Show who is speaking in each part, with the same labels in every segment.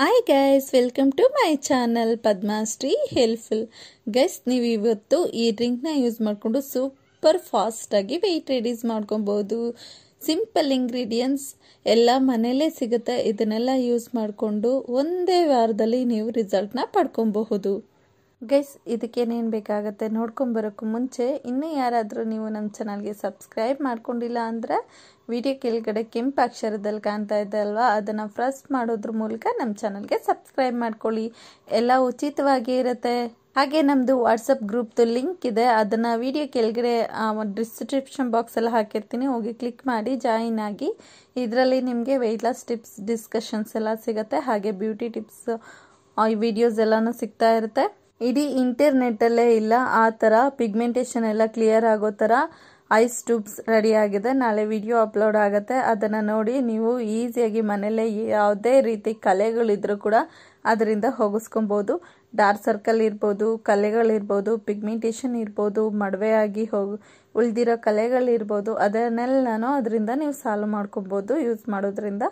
Speaker 1: hi guys welcome to my channel Padmashree helpful guys ನೀವು ಇವತ್ತು ಈ ಡ್ರಿಂಕ್ನ ಯೂಸ್ ಮಾಡಿಕೊಂಡು ಸೂಪರ್ ಫಾಸ್ಟಾಗಿ ವೆಯ್ಟ್ ರೆಡ್ಯೂಸ್ ಮಾಡ್ಕೊಬೋದು ಸಿಂಪಲ್ ಇಂಗ್ರೀಡಿಯೆಂಟ್ಸ್ ಎಲ್ಲ ಮನೆಯಲ್ಲೇ ಸಿಗುತ್ತೆ ಇದನ್ನೆಲ್ಲ ಯೂಸ್ ಮಾಡಿಕೊಂಡು ಒಂದೇ ವಾರದಲ್ಲಿ ನೀವು ರಿಸಲ್ಟ್ನ ಪಡ್ಕೊಬಹುದು ಗೈಸ್ ಇದಕ್ಕೇನೇನು ಬೇಕಾಗುತ್ತೆ ನೋಡ್ಕೊಂಬರೋಕ್ಕೂ ಮುಂಚೆ ಇನ್ನೂ ಯಾರಾದರೂ ನೀವು ನಮ್ಮ ಚಾನಲ್ಗೆ ಸಬ್ಸ್ಕ್ರೈಬ್ ಮಾಡ್ಕೊಂಡಿಲ್ಲ ಅಂದರೆ ವಿಡಿಯೋ ಕೆಳಗಡೆ ಕೆಂಪು ಅಕ್ಷರದಲ್ಲಿ ಕಾಣ್ತಾ ಇದೆ ಅಲ್ವಾ ಅದನ್ನು ಫ್ರೆಸ್ ಮಾಡೋದ್ರ ಮೂಲಕ ನಮ್ಮ ಚಾನಲ್ಗೆ ಸಬ್ಸ್ಕ್ರೈಬ್ ಮಾಡ್ಕೊಳ್ಳಿ ಎಲ್ಲ ಉಚಿತವಾಗಿ ಇರುತ್ತೆ ಹಾಗೆ ನಮ್ಮದು ವಾಟ್ಸಪ್ ಗ್ರೂಪ್ದು ಲಿಂಕ್ ಇದೆ ಅದನ್ನು ವಿಡಿಯೋ ಕೆಳಗಡೆ ಡಿಸ್ಕ್ರಿಪ್ಷನ್ ಬಾಕ್ಸಲ್ಲಿ ಹಾಕಿರ್ತೀನಿ ಹೋಗಿ ಕ್ಲಿಕ್ ಮಾಡಿ ಜಾಯಿನ್ ಆಗಿ ಇದರಲ್ಲಿ ನಿಮಗೆ ವೆಯ್ಟ್ ಲಾಸ್ ಟಿಪ್ಸ್ ಡಿಸ್ಕಷನ್ಸ್ ಎಲ್ಲ ಸಿಗುತ್ತೆ ಹಾಗೆ ಬ್ಯೂಟಿ ಟಿಪ್ಸ್ ಈ ವಿಡಿಯೋಸ್ ಎಲ್ಲನೂ ಸಿಗ್ತಾ ಇರುತ್ತೆ ಇಡೀ ಇಂಟರ್ನೆಟ್ಟಲ್ಲೇ ಇಲ್ಲ ಆ ಥರ ಪಿಗ್ಮೆಂಟೇಷನ್ ಎಲ್ಲ ಕ್ಲಿಯರ್ ಆಗೋ ಥರ ಐಸ್ ಟ್ಯೂಬ್ಸ್ ಆಗಿದೆ ನಾಳೆ ವಿಡಿಯೋ ಅಪ್ಲೋಡ್ ಆಗುತ್ತೆ ಅದನ್ನು ನೋಡಿ ನೀವು ಈಸಿಯಾಗಿ ಮನೆಯಲ್ಲೇ ಯಾವುದೇ ರೀತಿ ಕಲೆಗಳಿದ್ರು ಕೂಡ ಅದರಿಂದ ಹೋಗಿಸ್ಕೊಬೋದು ಡಾರ್ಕ್ ಸರ್ಕಲ್ ಇರ್ಬೋದು ಕಲೆಗಳಿರ್ಬೋದು ಪಿಗ್ಮೆಂಟೇಷನ್ ಇರ್ಬೋದು ಮಡವೆಯಾಗಿ ಹೋಗಿ ಉಳಿದಿರೋ ಕಲೆಗಳಿರ್ಬೋದು ಅದನ್ನೆಲ್ಲ ನಾನು ಅದರಿಂದ ನೀವು ಸಾಲ್ವ್ ಮಾಡ್ಕೊಬೋದು ಯೂಸ್ ಮಾಡೋದ್ರಿಂದ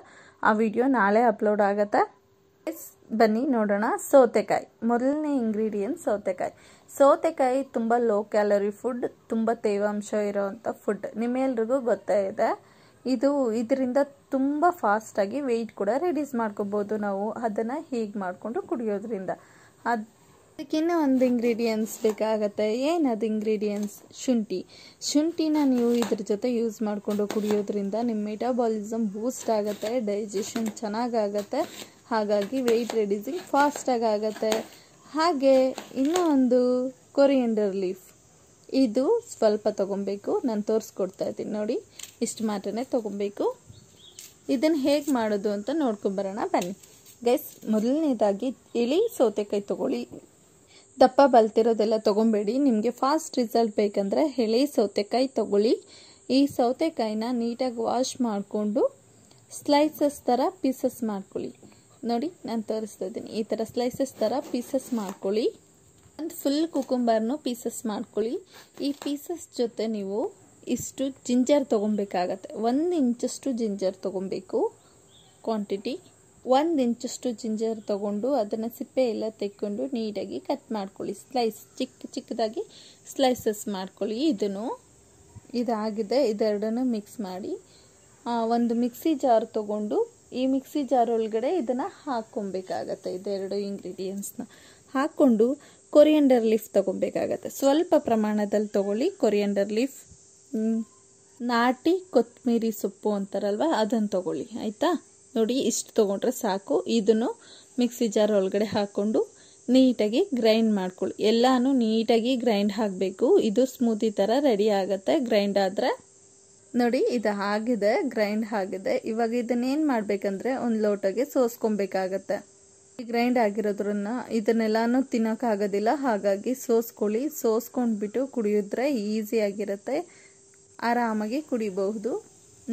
Speaker 1: ಆ ವಿಡಿಯೋ ನಾಳೆ ಅಪ್ಲೋಡ್ ಆಗುತ್ತೆ ಎಸ್ ಬನ್ನಿ ನೋಡೋಣ ಸೌತೆಕಾಯಿ ಮೊದಲನೇ ಇಂಗ್ರೀಡಿಯೆಂಟ್ ಸೌತೆಕಾಯಿ ಸೌತೆಕಾಯಿ ತುಂಬ ಲೋ ಕ್ಯಾಲರಿ ಫುಡ್ ತುಂಬ ತೇವಾಂಶ ಇರೋವಂಥ ಫುಡ್ ನಿಮ್ಮೆಲ್ರಿಗೂ ಗೊತ್ತಾ ಇದೆ ಇದು ಇದರಿಂದ ತುಂಬ ಫಾಸ್ಟಾಗಿ ವೆಯ್ಟ್ ಕೂಡ ರೆಡ್ಯೂಸ್ ಮಾಡ್ಕೋಬೋದು ನಾವು ಅದನ್ನು ಹೀಗೆ ಮಾಡಿಕೊಂಡು ಕುಡಿಯೋದ್ರಿಂದ ಅದು ಅದಕ್ಕಿನ್ನ ಒಂದು ಇಂಗ್ರೀಡಿಯೆಂಟ್ಸ್ ಬೇಕಾಗತ್ತೆ ಏನದು ಇಂಗ್ರೀಡಿಯೆಂಟ್ಸ್ ಶುಂಠಿ ಶುಂಠಿನ ನೀವು ಇದ್ರ ಜೊತೆ ಯೂಸ್ ಮಾಡಿಕೊಂಡು ಕುಡಿಯೋದ್ರಿಂದ ನಿಮ್ಮ ಮೆಟಾಬಾಲಿಸಮ್ ಬೂಸ್ಟ್ ಆಗುತ್ತೆ ಡೈಜೆಷನ್ ಚೆನ್ನಾಗಾಗತ್ತೆ ಹಾಗಾಗಿ ವೆಯ್ಟ್ ರೆಡ್ಯೂಸಿಂಗ್ ಫಾಸ್ಟಾಗಿ ಆಗುತ್ತೆ ಹಾಗೆ ಇನ್ನೂ ಒಂದು ಕೊರಿಯಂಡರ್ ಲೀಫ್ ಇದು ಸ್ವಲ್ಪ ತೊಗೊಬೇಕು ನಾನು ತೋರಿಸ್ಕೊಡ್ತಾ ಇದ್ದೀನಿ ನೋಡಿ ಇಷ್ಟು ಮಾತ್ರನೇ ತೊಗೊಬೇಕು ಇದನ್ನು ಹೇಗೆ ಮಾಡೋದು ಅಂತ ನೋಡ್ಕೊಂಬರೋಣ ಬನ್ನಿ ಗೈಸ್ ಮೊದಲನೇದಾಗಿ ಇಳಿ ಸೌತೆಕಾಯಿ ತೊಗೊಳ್ಳಿ ದಪ್ಪ ಬಲ್ತಿರೋದೆಲ್ಲ ತೊಗೊಬೇಡಿ ನಿಮಗೆ ಫಾಸ್ಟ್ ರಿಸಲ್ಟ್ ಬೇಕಂದರೆ ಎಳಿ ಸೌತೆಕಾಯಿ ತೊಗೊಳ್ಳಿ ಈ ಸೌತೆಕಾಯಿನ ನೀಟಾಗಿ ವಾಶ್ ಮಾಡಿಕೊಂಡು ಸ್ಲೈಸಸ್ ಥರ ಪೀಸಸ್ ಮಾಡ್ಕೊಳ್ಳಿ ನೋಡಿ ನಾನು ತೋರಿಸ್ತಾ ಇದ್ದೀನಿ ಈ ಥರ ಸ್ಲೈಸಸ್ ಥರ ಪೀಸಸ್ ಮಾಡ್ಕೊಳ್ಳಿ ಒಂದು ಫುಲ್ ಕುಕುಂಬರ್ನು ಪೀಸಸ್ ಮಾಡ್ಕೊಳ್ಳಿ ಈ ಪೀಸಸ್ ಜೊತೆ ನೀವು ಇಷ್ಟು ಜಿಂಜರ್ ತೊಗೊಬೇಕಾಗತ್ತೆ ಒಂದು ಇಂಚಷ್ಟು ಜಿಂಜರ್ ತೊಗೊಬೇಕು ಕ್ವಾಂಟಿಟಿ ಒಂದು ಇಂಚಷ್ಟು ಜಿಂಜರ್ ತೊಗೊಂಡು ಅದನ್ನು ಸಿಪ್ಪೆ ಎಲ್ಲ ತೆಕ್ಕೊಂಡು ನೀಟಾಗಿ ಕಟ್ ಮಾಡ್ಕೊಳ್ಳಿ ಸ್ಲೈಸ್ ಚಿಕ್ಕ ಚಿಕ್ಕದಾಗಿ ಸ್ಲೈಸಸ್ ಮಾಡ್ಕೊಳ್ಳಿ ಇದನ್ನು ಇದಾಗಿದೆ ಇದೆರಡನ್ನೂ ಮಿಕ್ಸ್ ಮಾಡಿ ಒಂದು ಮಿಕ್ಸಿ ಜಾರ್ ತೊಗೊಂಡು ಈ ಮಿಕ್ಸಿ ಜಾರ್ ಒಳಗಡೆ ಇದನ್ನು ಹಾಕ್ಕೊಬೇಕಾಗತ್ತೆ ಇದೆರಡು ಇಂಗ್ರೀಡಿಯೆಂಟ್ಸ್ನ ಹಾಕ್ಕೊಂಡು ಕೊರಿಯಂಡರ್ ಲೀಫ್ ತೊಗೊಬೇಕಾಗತ್ತೆ ಸ್ವಲ್ಪ ಪ್ರಮಾಣದಲ್ಲಿ ತೊಗೊಳ್ಳಿ ಕೊರಿಯಂಡರ್ ಲೀಫ್ ನಾಟಿ ಕೊತ್ತಂಬರಿ ಸೊಪ್ಪು ಅಂತಾರಲ್ವ ಅದನ್ನು ತೊಗೊಳ್ಳಿ ಆಯಿತಾ ನೋಡಿ ಇಷ್ಟು ತೊಗೊಂಡ್ರೆ ಸಾಕು ಇದನ್ನು ಮಿಕ್ಸಿ ಜಾರ್ ಒಳಗಡೆ ಹಾಕ್ಕೊಂಡು ನೀಟಾಗಿ ಗ್ರೈಂಡ್ ಮಾಡ್ಕೊಳ್ಳಿ ಎಲ್ಲನೂ ನೀಟಾಗಿ ಗ್ರೈಂಡ್ ಹಾಕಬೇಕು ಇದು ಸ್ಮೂತಿ ಥರ ರೆಡಿ ಆಗುತ್ತೆ ಗ್ರೈಂಡ್ ಆದರೆ ನೋಡಿ ಇದು ಆಗಿದೆ ಗ್ರೈಂಡ್ ಆಗಿದೆ ಇವಾಗ ಇದನ್ನೇನು ಮಾಡಬೇಕಂದ್ರೆ ಒಂದು ಲೋಟಗೆ ಸೋಸ್ಕೊಬೇಕಾಗತ್ತೆ ಗ್ರೈಂಡ್ ಆಗಿರೋದ್ರನ್ನ ಇದನ್ನೆಲ್ಲಾನು ತಿನ್ನೋಕ್ಕಾಗೋದಿಲ್ಲ ಹಾಗಾಗಿ ಸೋಸ್ಕೊಳ್ಳಿ ಸೋಸ್ಕೊಂಡ್ಬಿಟ್ಟು ಕುಡಿಯಿದ್ರೆ ಈಸಿ ಆಗಿರುತ್ತೆ ಆರಾಮಾಗಿ ಕುಡಿಬಹುದು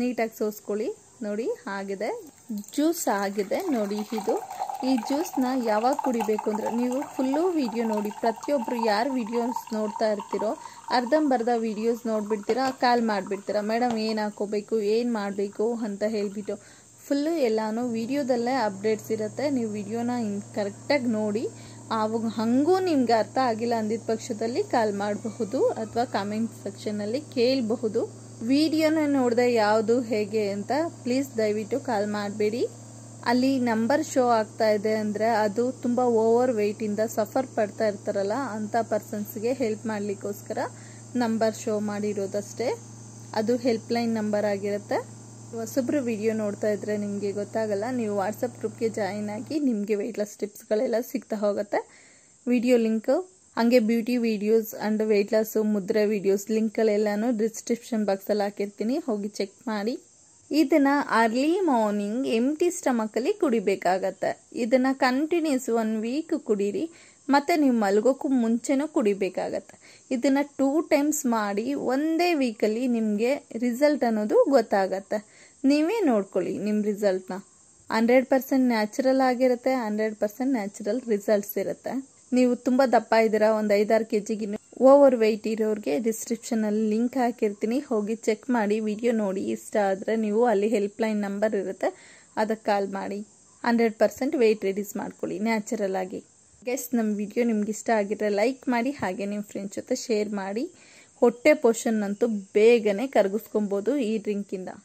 Speaker 1: ನೀಟಾಗಿ ಸೋಸ್ಕೊಳ್ಳಿ ನೋಡಿ ಆಗಿದೆ ಜ್ಯೂಸ್ ಆಗಿದೆ ನೋಡಿ ಇದು ಈ ಜ್ಯೂಸ್ನ ಯಾವಾಗ ಕುಡಿಬೇಕು ಅಂದರೆ ನೀವು ಫುಲ್ಲು ವಿಡಿಯೋ ನೋಡಿ ಪ್ರತಿಯೊಬ್ಬರು ಯಾರು ವೀಡಿಯೋಸ್ ನೋಡ್ತಾ ಇರ್ತೀರೋ ಅರ್ಧಂಬರ್ಧ ವಿಡಿಯೋಸ್ ನೋಡಿಬಿಡ್ತೀರ ಕಾಲ್ ಮಾಡಿಬಿಡ್ತೀರಾ ಮೇಡಮ್ ಏನು ಹಾಕೋಬೇಕು ಏನು ಮಾಡಬೇಕು ಅಂತ ಹೇಳಿಬಿಟ್ಟು ಫುಲ್ಲು ಎಲ್ಲಾನು ವೀಡಿಯೋದಲ್ಲೇ ಅಪ್ಡೇಟ್ಸ್ ಇರುತ್ತೆ ನೀವು ವೀಡಿಯೋನ ಕರೆಕ್ಟಾಗಿ ನೋಡಿ ಆವಾಗ ಹಾಗೂ ನಿಮ್ಗೆ ಅರ್ಥ ಆಗಿಲ್ಲ ಅಂದಿದ ಪಕ್ಷದಲ್ಲಿ ಕಾಲ್ ಮಾಡಬಹುದು ಅಥವಾ ಕಾಮೆಂಟ್ ಸೆಕ್ಷನ್ನಲ್ಲಿ ಕೇಳಬಹುದು ವಿಡಿಯೋನ ನೋಡಿದೆ ಯಾವುದು ಹೇಗೆ ಅಂತ ಪ್ಲೀಸ್ ದಯವಿಟ್ಟು ಕಾಲ್ ಮಾಡಬೇಡಿ ಅಲ್ಲಿ ನಂಬರ್ ಶೋ ಆಗ್ತಾ ಇದೆ ಅಂದರೆ ಅದು ತುಂಬ ಓವರ್ ವೆಯ್ಟಿಂದ ಸಫರ್ ಪಡ್ತಾ ಇರ್ತಾರಲ್ಲ ಅಂಥ ಪರ್ಸನ್ಸ್ಗೆ ಹೆಲ್ಪ್ ಮಾಡಲಿಕ್ಕೋಸ್ಕರ ನಂಬರ್ ಶೋ ಮಾಡಿರೋದಷ್ಟೇ ಅದು ಹೆಲ್ಪ್ಲೈನ್ ನಂಬರ್ ಆಗಿರುತ್ತೆ ಹೊಸೊಬ್ಬರು ವಿಡಿಯೋ ನೋಡ್ತಾ ಇದ್ರೆ ನಿಮಗೆ ಗೊತ್ತಾಗಲ್ಲ ನೀವು ವಾಟ್ಸಪ್ ಗ್ರೂಪ್ಗೆ ಜಾಯಿನ್ ಆಗಿ ನಿಮಗೆ ವೆಯ್ಟ್ ಲಾಸ್ ಟಿಪ್ಸ್ಗಳೆಲ್ಲ ಸಿಗ್ತಾ ಹೋಗುತ್ತೆ ವಿಡಿಯೋ ಲಿಂಕು ಹಂಗೆ beauty videos and weight loss ಮುದ್ರೆ ವೀಡಿಯೋಸ್ ಲಿಂಕಲ್ಲೆಲ್ಲನೂ ಡಿಸ್ಕ್ರಿಪ್ಷನ್ ಬಾಕ್ಸಲ್ಲಿ ಹಾಕಿರ್ತೀನಿ ಹೋಗಿ ಚೆಕ್ ಮಾಡಿ ಇದನ್ನು ಅರ್ಲಿ ಮಾರ್ನಿಂಗ್ ಎಂಟಿ ಸ್ಟಮಕಲ್ಲಿ ಕುಡಿಬೇಕಾಗತ್ತೆ ಇದನ್ನು ಕಂಟಿನ್ಯೂಸ್ ಒನ್ ವೀಕ್ ಕುಡೀರಿ ಮತ್ತು ನೀವು ಮಲಗೋಕ್ಕೂ ಮುಂಚೆನೂ ಕುಡಿಬೇಕಾಗತ್ತೆ ಇದನ್ನು ಟೂ ಟೈಮ್ಸ್ ಮಾಡಿ ಒಂದೇ ವೀಕಲ್ಲಿ ನಿಮಗೆ ರಿಸಲ್ಟ್ ಅನ್ನೋದು ಗೊತ್ತಾಗತ್ತೆ ನೀವೇ ನೋಡ್ಕೊಳ್ಳಿ ನಿಮ್ಮ ರಿಸಲ್ಟ್ನ ಹಂಡ್ರೆಡ್ ಪರ್ಸೆಂಟ್ ನ್ಯಾಚುರಲ್ ಆಗಿರುತ್ತೆ ಹಂಡ್ರೆಡ್ ಪರ್ಸೆಂಟ್ ನ್ಯಾಚುರಲ್ ರಿಸಲ್ಟ್ಸ್ ಇರುತ್ತೆ ನೀವು ತುಂಬ ದಪ್ಪ ಇದ್ದೀರಾ ಒಂದು ಐದಾರು ಕೆ ಜಿಗಿನ ಓವರ್ ವೆಯ್ಟ್ ಇರೋರಿಗೆ ಡಿಸ್ಕ್ರಿಪ್ಷನಲ್ಲಿ ಲಿಂಕ್ ಹಾಕಿರ್ತೀನಿ ಹೋಗಿ ಚೆಕ್ ಮಾಡಿ ವಿಡಿಯೋ ನೋಡಿ ಇಷ್ಟ ಆದರೆ ನೀವು ಅಲ್ಲಿ ಹೆಲ್ಪ್ಲೈನ್ ನಂಬರ್ ಇರುತ್ತೆ ಅದಕ್ಕೆ ಕಾಲ್ ಮಾಡಿ ಹಂಡ್ರೆಡ್ ಪರ್ಸೆಂಟ್ ವೆಯ್ಟ್ ರಿಡ್ಯೂಸ್ ಮಾಡ್ಕೊಳ್ಳಿ ನ್ಯಾಚುರಲ್ ಆಗಿ ಗೆಸ್ ನಮ್ಮ ವಿಡಿಯೋ ನಿಮ್ಗೆ ಇಷ್ಟ ಆಗಿದ್ರೆ ಲೈಕ್ ಮಾಡಿ ಹಾಗೆ ನಿಮ್ಮ ಫ್ರೆಂಡ್ಸ್ ಜೊತೆ ಶೇರ್ ಮಾಡಿ ಹೊಟ್ಟೆ ಪೋಷನ್ ಅಂತೂ ಬೇಗನೆ ಕರಗಿಸ್ಕೊಬೋದು ಈ ಡ್ರಿಂಕಿಂದ